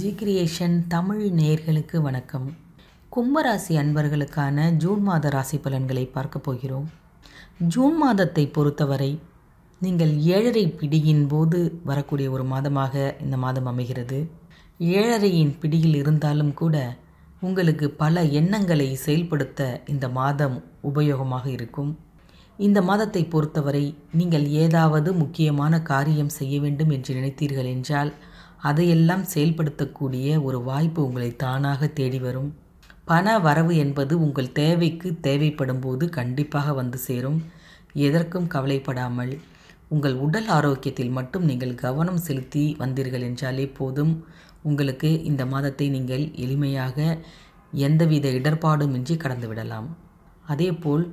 G creation Tamil நேர்களுக்கு வணக்கம் கும்பராசி அன்பர்களுக்கான ஜூன் மாத ராசி பலன்களை பார்க்க போகிறோம் ஜூன் மாதத்தை பொறுத்தவரை நீங்கள் ஏழரை பிடியின் போது வரக்கூடிய ஒரு மாதமாக இந்த மாதம் அமைகிறது ஏழரையின் பிடியில் இருந்தாலும் கூட உங்களுக்கு பல எண்ணங்களை செயல்படுத்த இந்த மாதம் உபயோகமாக இருக்கும் இந்த மாதத்தை பொறுத்தவரை நீங்கள் ஏதாவது முக்கியமான காரியம் செய்ய வேண்டும் என்று நினைத்தீர்கள் என்றால் அதையெல்லாம் செயல்படுத்தக்கூடிய ஒரு வாய்ப்பு உங்களை தானாக தேடி வரும் பண வரவு என்பது உங்கள் தேவைக்கு தேவைப்படும் போது கண்டிப்பாக வந்து சேரும் எதற்கும் கவலைப்படாமல் உங்கள் உடல் ஆரோக்கியத்தில் மட்டும் நீங்கள் கவனம் செலுத்தி வந்தீர்கள் என்றாலே போதும் உங்களுக்கு இந்த மாதத்தை நீங்கள் எளிமையாக எந்தவித இடர்பாடுமின்றி கடந்துவிடலாம் அதேபோல்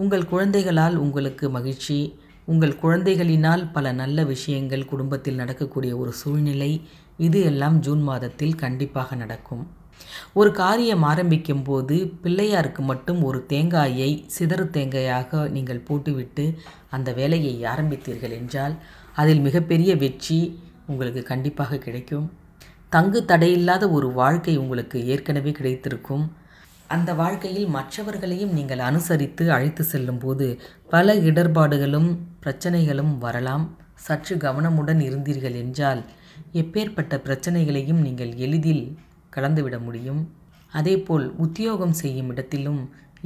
உங்கள் குழந்தைகளால் உங்களுக்கு மகிழ்ச்சி உங்கள் குழந்தைகளினால் பல நல்ல விஷயங்கள் குடும்பத்தில் நடக்கக்கூடிய ஒரு சூழ்நிலை இது எல்லாம் ஜூன் மாதத்தில் கண்டிப்பாக நடக்கும் ஒரு காரியம் ஆரம்பிக்கும் போது பிள்ளையாருக்கு மட்டும் ஒரு தேங்காயை சிதறு தேங்காயாக நீங்கள் போட்டுவிட்டு அந்த வேலையை ஆரம்பித்தீர்கள் என்றால் அதில் மிகப்பெரிய வெற்றி உங்களுக்கு கண்டிப்பாக கிடைக்கும் தங்கு தடையில்லாத ஒரு வாழ்க்கை உங்களுக்கு ஏற்கனவே கிடைத்திருக்கும் அந்த வாழ்க்கையில் மற்றவர்களையும் நீங்கள் அனுசரித்து அழைத்து செல்லும்போது பல இடர்பாடுகளும் பிரச்சனைகளும் வரலாம் சற்று கவனமுடன் இருந்தீர்கள் என்றால் எப்பேற்பட்ட பிரச்சனைகளையும் நீங்கள் எளிதில் கலந்துவிட முடியும் அதேபோல் உத்தியோகம் செய்யும் இடத்திலும்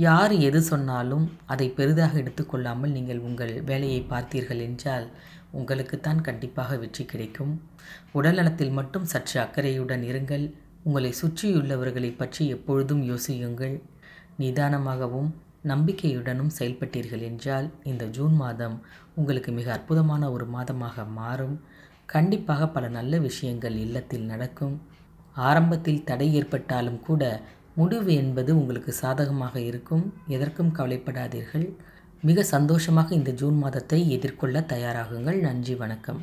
யார் எது சொன்னாலும் அதை பெரிதாக எடுத்துக்கொள்ளாமல் நீங்கள் உங்கள் வேலையை பார்த்தீர்கள் என்றால் உங்களுக்குத்தான் கண்டிப்பாக வெற்றி கிடைக்கும் உடல்நலத்தில் மட்டும் சற்று அக்கறையுடன் இருங்கள் உங்களை சுற்றியுள்ளவர்களை பற்றி எப்பொழுதும் யோசியுங்கள் நிதானமாகவும் நம்பிக்கையுடனும் செயல்பட்டீர்கள் என்றால் இந்த ஜூன் மாதம் உங்களுக்கு மிக அற்புதமான ஒரு மாதமாக மாறும் கண்டிப்பாக பல நல்ல விஷயங்கள் இல்லத்தில் நடக்கும் ஆரம்பத்தில் தடை ஏற்பட்டாலும் கூட முடிவு என்பது உங்களுக்கு சாதகமாக இருக்கும் எதற்கும் கவலைப்படாதீர்கள் மிக சந்தோஷமாக இந்த ஜூன் மாதத்தை எதிர்கொள்ள தயாராகுங்கள் நன்றி வணக்கம்